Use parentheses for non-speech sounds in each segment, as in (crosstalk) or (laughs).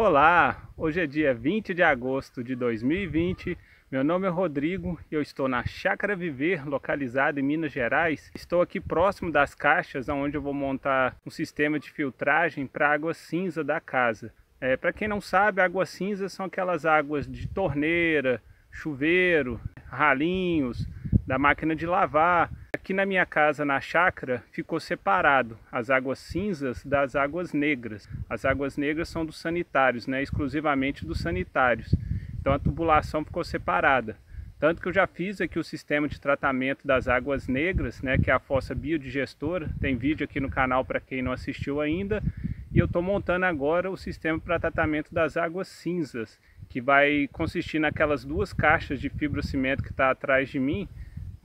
Olá, hoje é dia 20 de agosto de 2020. Meu nome é Rodrigo e eu estou na Chácara Viver, localizada em Minas Gerais. Estou aqui próximo das caixas, onde eu vou montar um sistema de filtragem para água cinza da casa. É, para quem não sabe, águas cinzas são aquelas águas de torneira, chuveiro, ralinhos, da máquina de lavar Aqui na minha casa, na chácara, ficou separado as águas cinzas das águas negras. As águas negras são dos sanitários, né? exclusivamente dos sanitários. Então a tubulação ficou separada. Tanto que eu já fiz aqui o sistema de tratamento das águas negras, né, que é a fossa biodigestora, tem vídeo aqui no canal para quem não assistiu ainda, e eu estou montando agora o sistema para tratamento das águas cinzas, que vai consistir naquelas duas caixas de fibrocimento que está atrás de mim,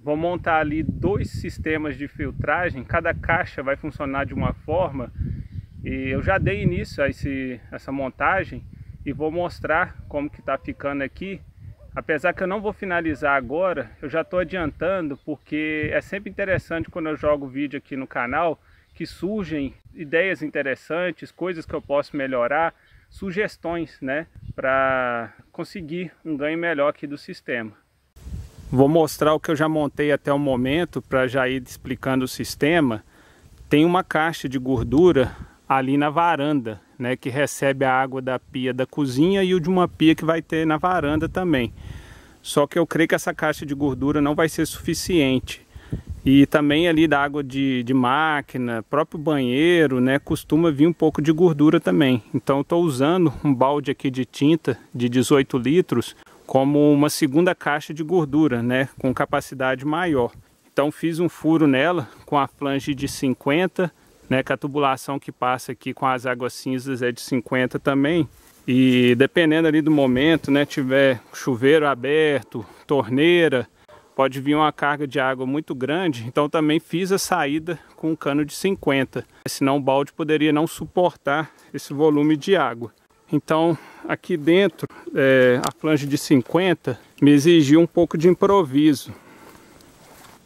Vou montar ali dois sistemas de filtragem, cada caixa vai funcionar de uma forma. E eu já dei início a esse, essa montagem e vou mostrar como que está ficando aqui. Apesar que eu não vou finalizar agora, eu já estou adiantando porque é sempre interessante quando eu jogo vídeo aqui no canal que surgem ideias interessantes, coisas que eu posso melhorar, sugestões né, para conseguir um ganho melhor aqui do sistema. Vou mostrar o que eu já montei até o momento para já ir explicando o sistema. Tem uma caixa de gordura ali na varanda, né, que recebe a água da pia da cozinha e o de uma pia que vai ter na varanda também. Só que eu creio que essa caixa de gordura não vai ser suficiente. E também ali da água de, de máquina, próprio banheiro, né, costuma vir um pouco de gordura também. Então estou usando um balde aqui de tinta de 18 litros como uma segunda caixa de gordura, né, com capacidade maior. Então fiz um furo nela com a flange de 50, né, que a tubulação que passa aqui com as águas cinzas é de 50 também. E dependendo ali do momento, né, tiver chuveiro aberto, torneira, pode vir uma carga de água muito grande, então também fiz a saída com um cano de 50, senão o balde poderia não suportar esse volume de água. Então aqui dentro é, a flange de 50 me exigiu um pouco de improviso.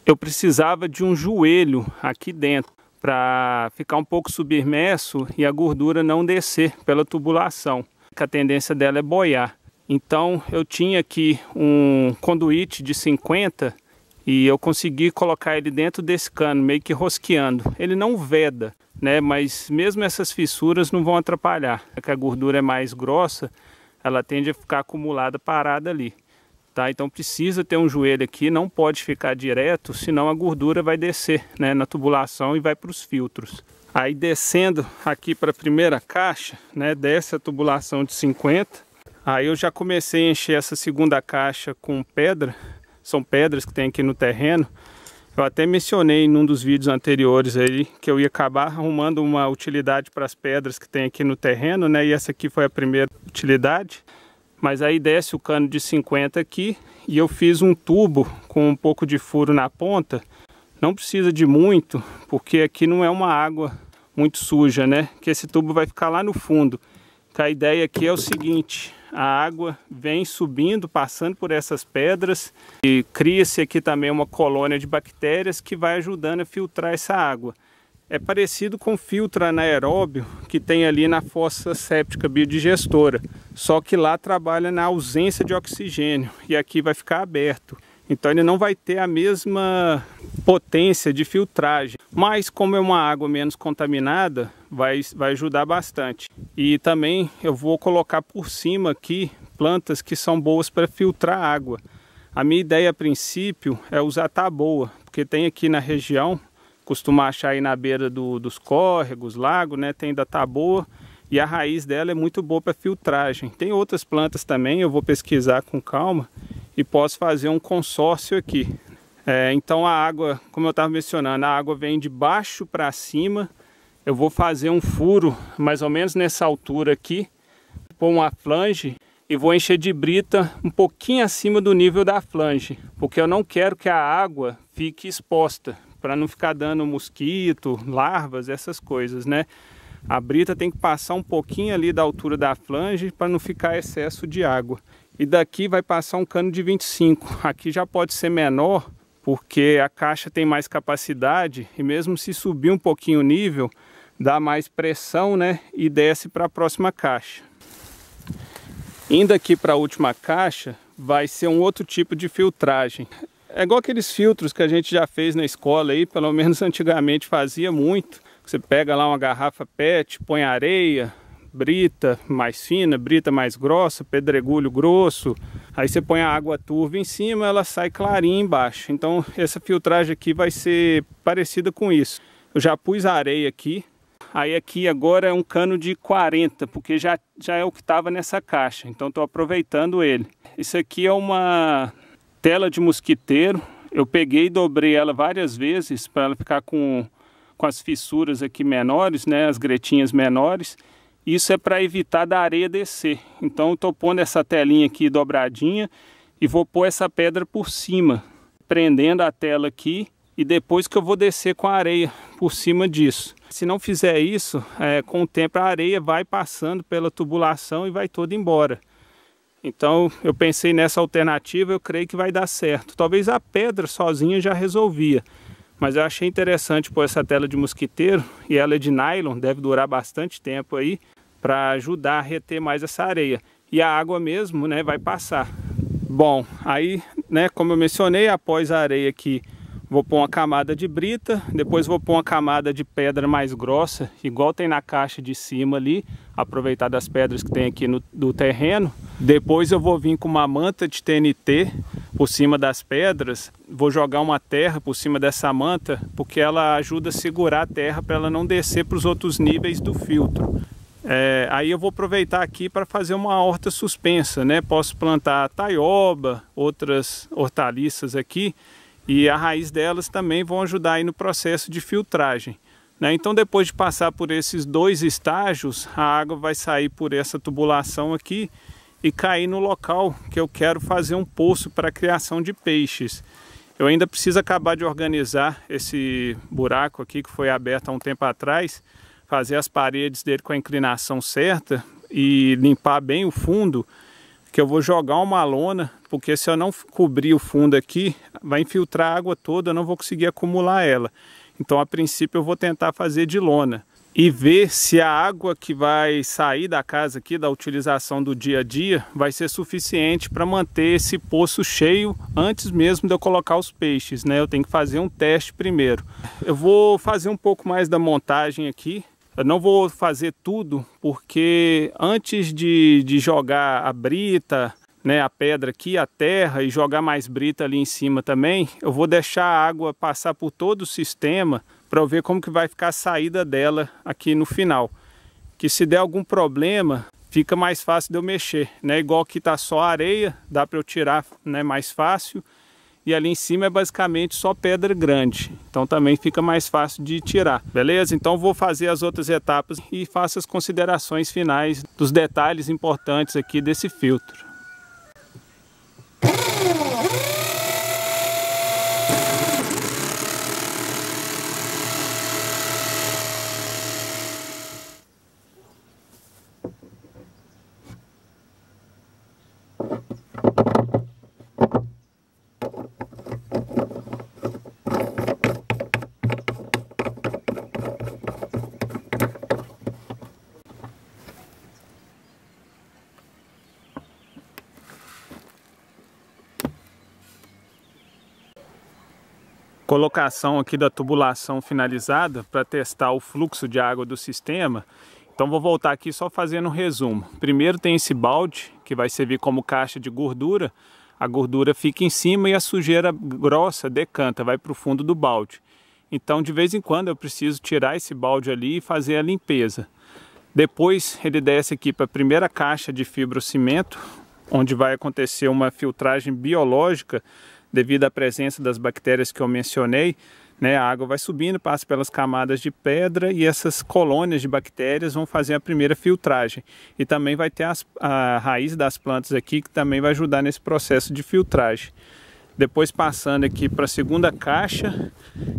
Eu precisava de um joelho aqui dentro para ficar um pouco submerso e a gordura não descer pela tubulação, que a tendência dela é boiar. Então eu tinha aqui um conduíte de 50 e eu consegui colocar ele dentro desse cano, meio que rosqueando. Ele não veda, né? Mas mesmo essas fissuras não vão atrapalhar. É que a gordura é mais grossa, ela tende a ficar acumulada parada ali. Tá? Então precisa ter um joelho aqui, não pode ficar direto, senão a gordura vai descer né, na tubulação e vai para os filtros. Aí descendo aqui para a primeira caixa, né, desce a tubulação de 50. Aí eu já comecei a encher essa segunda caixa com pedra, são pedras que tem aqui no terreno. Eu até mencionei em um dos vídeos anteriores aí que eu ia acabar arrumando uma utilidade para as pedras que tem aqui no terreno, né? E essa aqui foi a primeira utilidade. Mas aí desce o cano de 50 aqui e eu fiz um tubo com um pouco de furo na ponta. Não precisa de muito, porque aqui não é uma água muito suja, né? Que esse tubo vai ficar lá no fundo a ideia aqui é o seguinte, a água vem subindo, passando por essas pedras e cria-se aqui também uma colônia de bactérias que vai ajudando a filtrar essa água. É parecido com o filtro anaeróbio que tem ali na fossa séptica biodigestora, só que lá trabalha na ausência de oxigênio e aqui vai ficar aberto. Então ele não vai ter a mesma potência de filtragem, mas como é uma água menos contaminada, vai, vai ajudar bastante. E também eu vou colocar por cima aqui plantas que são boas para filtrar água. A minha ideia a princípio é usar taboa, porque tem aqui na região, costuma achar aí na beira do, dos córregos, lago, né? Tem da taboa e a raiz dela é muito boa para filtragem. Tem outras plantas também, eu vou pesquisar com calma e posso fazer um consórcio aqui. É, então a água, como eu estava mencionando, a água vem de baixo para cima. Eu vou fazer um furo mais ou menos nessa altura aqui, pôr uma flange e vou encher de brita um pouquinho acima do nível da flange, porque eu não quero que a água fique exposta, para não ficar dando mosquito, larvas, essas coisas, né? A brita tem que passar um pouquinho ali da altura da flange para não ficar excesso de água e daqui vai passar um cano de 25. Aqui já pode ser menor, porque a caixa tem mais capacidade e mesmo se subir um pouquinho o nível, dá mais pressão, né? E desce para a próxima caixa. Indo aqui para a última caixa, vai ser um outro tipo de filtragem. É igual aqueles filtros que a gente já fez na escola aí, pelo menos (laughs) antigamente fazia muito. Você pega lá uma garrafa PET, põe areia, brita mais fina, brita mais grossa, pedregulho grosso. Aí você põe a água turva em cima, ela sai clarinha embaixo. Então essa filtragem aqui vai ser parecida com isso. Eu já pus areia aqui. Aí aqui agora é um cano de 40, porque já, já é o que estava nessa caixa. Então estou aproveitando ele. Isso aqui é uma tela de mosquiteiro. Eu peguei e dobrei ela várias vezes para ela ficar com, com as fissuras aqui menores, né, as gretinhas menores. Isso é para evitar da areia descer. Então estou pondo essa telinha aqui dobradinha e vou pôr essa pedra por cima, prendendo a tela aqui e depois que eu vou descer com a areia por cima disso. Se não fizer isso, é, com o tempo a areia vai passando pela tubulação e vai toda embora. Então eu pensei nessa alternativa, eu creio que vai dar certo. Talvez a pedra sozinha já resolvia, mas eu achei interessante pôr essa tela de mosquiteiro e ela é de nylon, deve durar bastante tempo aí para ajudar a reter mais essa areia. E a água mesmo, né, vai passar. Bom, aí, né, como eu mencionei, após a areia aqui, vou pôr uma camada de brita, depois vou pôr uma camada de pedra mais grossa, igual tem na caixa de cima ali, aproveitar das pedras que tem aqui no do terreno. Depois eu vou vir com uma manta de TNT por cima das pedras, vou jogar uma terra por cima dessa manta, porque ela ajuda a segurar a terra para ela não descer para os outros níveis do filtro. É, aí eu vou aproveitar aqui para fazer uma horta suspensa, né? Posso plantar taioba, outras hortaliças aqui e a raiz delas também vão ajudar aí no processo de filtragem. Né? Então depois de passar por esses dois estágios, a água vai sair por essa tubulação aqui e cair no local que eu quero fazer um poço para a criação de peixes. Eu ainda preciso acabar de organizar esse buraco aqui que foi aberto há um tempo atrás, fazer as paredes dele com a inclinação certa e limpar bem o fundo, que eu vou jogar uma lona, porque se eu não cobrir o fundo aqui, vai infiltrar a água toda, eu não vou conseguir acumular ela. Então, a princípio, eu vou tentar fazer de lona e ver se a água que vai sair da casa aqui, da utilização do dia a dia, vai ser suficiente para manter esse poço cheio antes mesmo de eu colocar os peixes, né? Eu tenho que fazer um teste primeiro. Eu vou fazer um pouco mais da montagem aqui, eu não vou fazer tudo porque antes de, de jogar a brita, né, a pedra aqui, a terra e jogar mais brita ali em cima também, eu vou deixar a água passar por todo o sistema para ver como que vai ficar a saída dela aqui no final. Que se der algum problema, fica mais fácil de eu mexer, né? Igual que tá só areia, dá para eu tirar, né, mais fácil e ali em cima é basicamente só pedra grande. Então também fica mais fácil de tirar. Beleza? Então vou fazer as outras etapas e faço as considerações finais dos detalhes importantes aqui desse filtro. colocação aqui da tubulação finalizada para testar o fluxo de água do sistema. Então vou voltar aqui só fazendo um resumo. Primeiro tem esse balde que vai servir como caixa de gordura. A gordura fica em cima e a sujeira grossa decanta, vai para o fundo do balde. Então de vez em quando eu preciso tirar esse balde ali e fazer a limpeza. Depois ele desce aqui para a primeira caixa de fibrocimento, onde vai acontecer uma filtragem biológica devido à presença das bactérias que eu mencionei, né, a água vai subindo, passa pelas camadas de pedra e essas colônias de bactérias vão fazer a primeira filtragem. E também vai ter as, a raiz das plantas aqui que também vai ajudar nesse processo de filtragem. Depois passando aqui para a segunda caixa,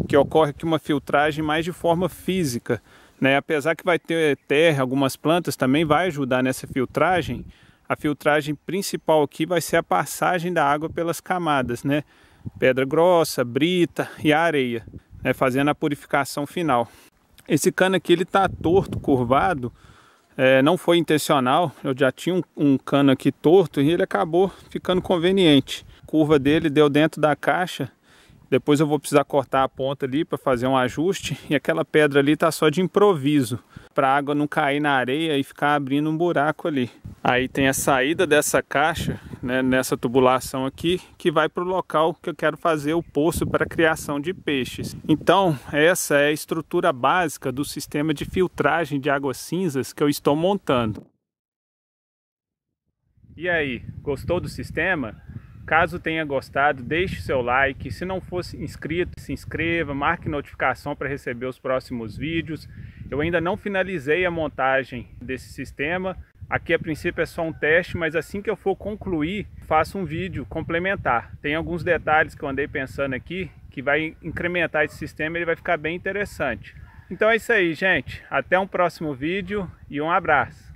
que ocorre aqui uma filtragem mais de forma física. Né? Apesar que vai ter terra, algumas plantas também vai ajudar nessa filtragem, a filtragem principal aqui vai ser a passagem da água pelas camadas, né? Pedra grossa, brita e areia, né? fazendo a purificação final. Esse cano aqui ele tá torto, curvado, é, não foi intencional. Eu já tinha um, um cano aqui torto e ele acabou ficando conveniente. A curva dele deu dentro da caixa depois eu vou precisar cortar a ponta ali para fazer um ajuste e aquela pedra ali tá só de improviso para a água não cair na areia e ficar abrindo um buraco ali. Aí tem a saída dessa caixa, né, nessa tubulação aqui, que vai para o local que eu quero fazer o poço para criação de peixes. Então, essa é a estrutura básica do sistema de filtragem de águas cinzas que eu estou montando. E aí, gostou do sistema? Caso tenha gostado, deixe seu like. Se não for inscrito, se inscreva, marque notificação para receber os próximos vídeos. Eu ainda não finalizei a montagem desse sistema. Aqui a princípio é só um teste, mas assim que eu for concluir, faço um vídeo complementar. Tem alguns detalhes que eu andei pensando aqui que vai incrementar esse sistema, ele vai ficar bem interessante. Então é isso aí, gente. Até um próximo vídeo e um abraço.